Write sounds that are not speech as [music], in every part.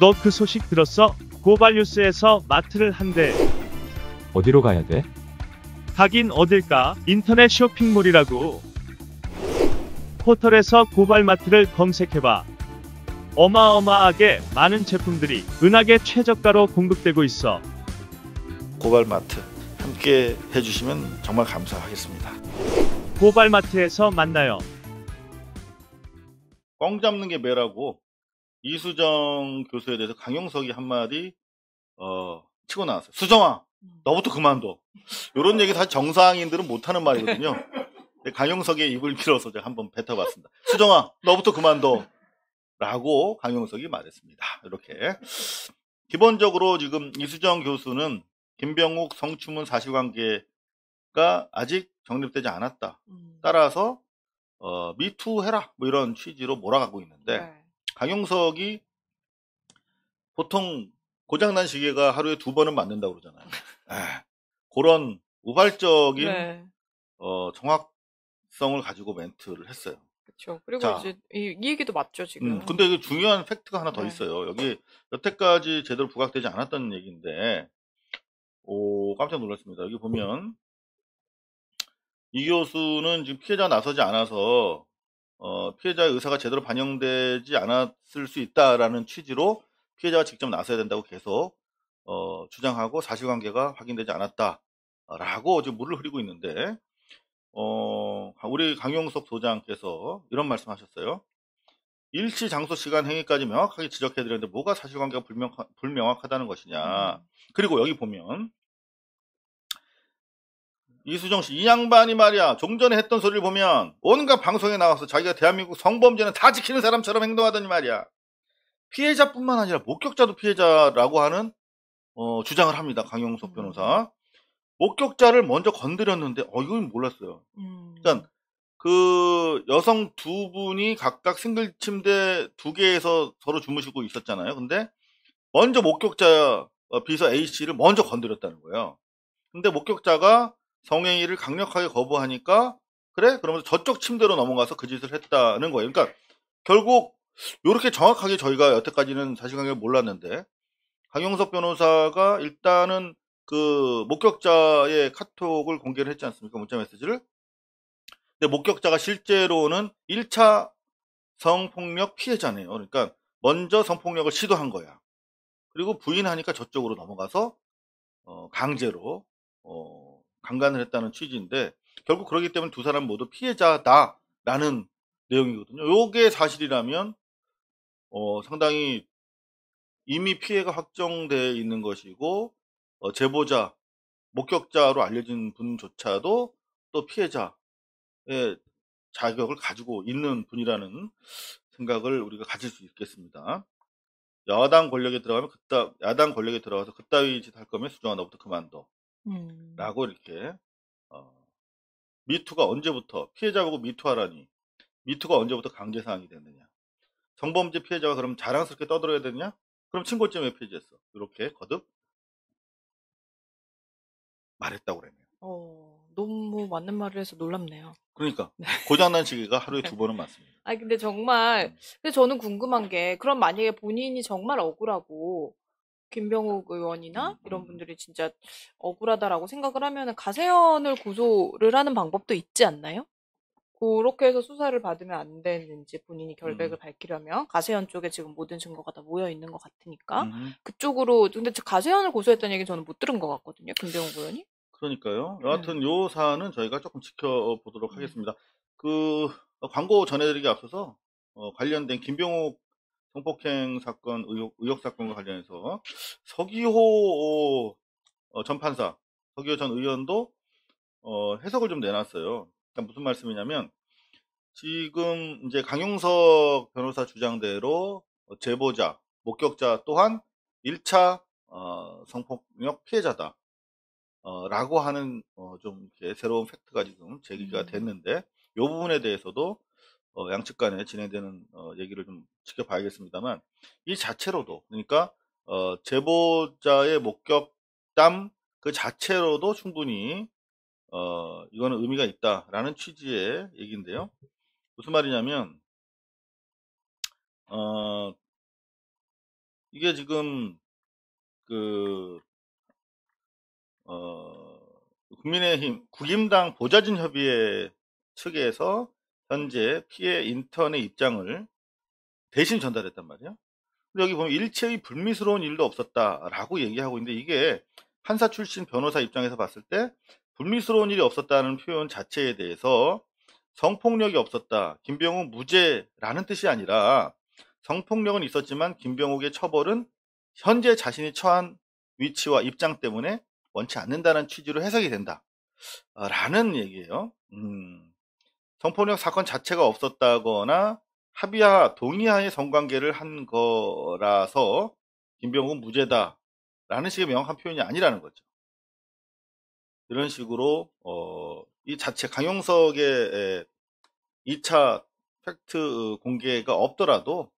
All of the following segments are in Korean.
너 그 소식 들었어? 고발뉴스에서 마트를 한대. 어디로 가야 돼? 가긴 어딜까? 인터넷 쇼핑몰이라고. 포털에서 고발마트를 검색해봐. 어마어마하게 많은 제품들이 은하계 최저가로 공급되고 있어. 고발마트 함께 해주시면 정말 감사하겠습니다. 고발마트에서 만나요. 꽝 잡는 게 매라고 이수정 교수에 대해서 강용석이 한마디 어, 치고 나왔어요. 수정아, 음. 너부터 그만둬. 이런 얘기 사실 정상인들은 못하는 말이거든요. 강용석의 입을 길어서 제가 한번 뱉어봤습니다. 수정아, 너부터 그만둬. 라고 강용석이 말했습니다. 이렇게. 기본적으로 지금 이수정 교수는 김병욱 성추문 사실관계가 아직 정립되지 않았다. 음. 따라서 어, 미투 해라 뭐 이런 취지로 몰아가고 있는데 네. 강용석이 보통 고장난 시계가 하루에 두 번은 맞는다고 그러잖아요. [laughs] 네. 예. 그런 우발적인 네. 어, 정확성을 가지고 멘트를 했어요. 그렇죠. 그리고 자, 이제 이, 이, 얘기도 맞죠 지금. 음, 근데 이 중요한 팩트가 하나 더 네. 있어요. 여기 여태까지 제대로 부각되지 않았던 얘기인데, 오 깜짝 놀랐습니다. 여기 보면 이 교수는 지금 피해자 나서지 않아서 어, 피해자의 의사가 제대로 반영되지 않았을 수 있다라는 취지로 피해자가 직접 나서야 된다고 계속 어, 주장하고 사실관계가 확인되지 않았다라고 지금 물을 흐리고 있는데 어, 우리 강용석 소장께서 이런 말씀하셨어요. 일시 장소 시간 행위까지 명확하게 지적해드렸는데 뭐가 사실관계가 불명, 불명확하다는 것이냐. 음. 그리고 여기 보면 이수정 씨, 이 양반이 말이야. 종전에 했던 소리를 보면 온갖 방송에 나와서 자기가 대한민국 성범죄는 다 지키는 사람처럼 행동하더니 말이야. 피해자뿐만 아니라 목격자도 피해자라고 하는 어, 주장을 합니다. 강용석 음. 변호사. 목격자를 먼저 건드렸는데 어 이건 몰랐어요. 음. 그러니까 그 여성 두 분이 각각 싱글 침대 두 개에서 서로 주무시고 있었잖아요. 근데 먼저 목격자 어, 비서 A 씨를 먼저 건드렸다는 거예요. 근데 목격자가 성행위를 강력하게 거부하니까 그래? 그러면서 저쪽 침대로 넘어가서 그 짓을 했다는 거예요. 그러니까 결국 이렇게 정확하게 저희가 여태까지는 사실관계를 몰랐는데 강용석 변호사가 일단은 그 목격자의 카톡을 공개를 했지 않습니까? 문자 메시지를. 근데 목격자가 실제로는 1차 성폭력 피해자네요. 그러니까 먼저 성폭력을 시도한 거야. 그리고 부인하니까 저쪽으로 넘어가서 어 강제로 어 강간을 했다는 취지인데 결국 그러기 때문에 두 사람 모두 피해자다라는 내용이거든요. 요게 사실이라면 어, 상당히 이미 피해가 확정되어 있는 것이고 어, 제보자, 목격자로 알려진 분조차도 또 피해자의 자격을 가지고 있는 분이라는 생각을 우리가 가질 수 있겠습니다. 야당 권력에 들어가면 그따 야당 권력에 들어가서 그따위 짓할 거면 수정하나부터 그만둬. 음. 라고 이렇게 어, 미투가 언제부터 피해자하고 미투하라니 미투가 언제부터 강제사항이 됐느냐 성범죄 피해자가 그럼 자랑스럽게 떠들어야 되냐 느 그럼 친고죄 왜 폐지했어 이렇게 거듭 말했다고 그랬네요 어, 너무 맞는 말을 해서 놀랍네요 그러니까 네. 고장난 시기가 하루에 [laughs] 두 번은 맞습니다 아 근데 정말 음. 근데 저는 궁금한 게 그럼 만약에 본인이 정말 억울하고 김병욱 의원이나 음, 이런 음. 분들이 진짜 억울하다라고 생각을 하면 가세현을 고소를 하는 방법도 있지 않나요? 그렇게 해서 수사를 받으면 안 되는지 본인이 결백을 음. 밝히려면 가세현 쪽에 지금 모든 증거가 다 모여 있는 것 같으니까 음. 음. 그쪽으로 근데 가세현을 고소했다는 얘기 저는 못 들은 것 같거든요 김병욱 의원이 그러니까요 네. 여하튼 네. 사안은 저희가 조금 지켜보도록 하겠습니다 그 어, 광고 전해드리기 앞서서 어, 관련된 김병욱 성폭행 사건 의혹, 의혹 사건과 관련해서 서기호 어, 전 판사 서기호 전 의원도 어, 해석을 좀 내놨어요. 그러니까 무슨 말씀이냐면 지금 이제 강용석 변호사 주장대로 제보자 목격자 또한 1차 어, 성폭력 피해자다. 어, 라고 하는 어, 좀 이렇게 새로운 팩트가 지금 제기가 음. 됐는데 이 부분에 대해서도 어, 양측 간에 진행되는 어, 얘기를 좀 지켜봐야겠습니다만 이 자체로도 그러니까 어, 제보자의 목격담 그 자체로도 충분히 어, 이거는 의미가 있다라는 취지의 얘기인데요. 무슨 말이냐면 어, 이게 지금 그 어, 국민의힘 국임당 보좌진 협의회 측에서 현재 피해 인턴의 입장을 대신 전달했단 말이에요. 여기 보면 일체의 불미스러운 일도 없었다라고 얘기하고 있는데 이게 판사 출신 변호사 입장에서 봤을 때 불미스러운 일이 없었다는 표현 자체에 대해서 성폭력이 없었다. 김병욱 무죄라는 뜻이 아니라 성폭력은 있었지만 김병욱의 처벌은 현재 자신이 처한 위치와 입장 때문에 원치 않는다는 취지로 해석이 된다. 라는 얘기예요. 음. 성폭력 사건 자체가 없었다거나 합의와 동의하에 성관계를 한 거라서 김병욱은 무죄다라는 식의 명확한 표현이 아니라는 거죠. 이런 식으로 어, 이 자체 강용석의 2차 팩트 공개가 없더라도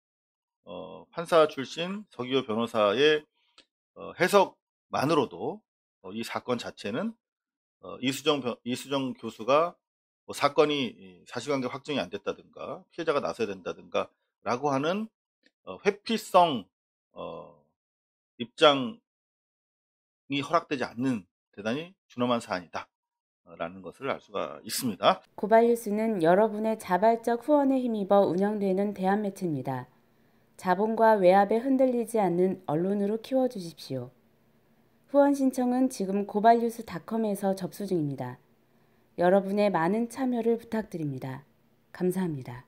어, 판사 출신 서기호 변호사의 어, 해석만으로도 어, 이 사건 자체는 어, 이수정, 이수정 교수가 뭐 사건이 사실관계 확정이 안 됐다든가 피해자가 나서야 된다든가라고 하는 어, 회피성 어, 입장이 허락되지 않는 대단히 준엄한 사안이다. 라는 것을 알 수가 있습니다. 고발뉴스는 여러분의 자발적 후원에 힘입어 운영되는 대한 매체입니다. 자본과 외압에 흔들리지 않는 언론으로 키워주십시오. 후원 신청은 지금 고발뉴스닷컴에서 접수 중입니다. 여러분의 많은 참여를 부탁드립니다. 감사합니다.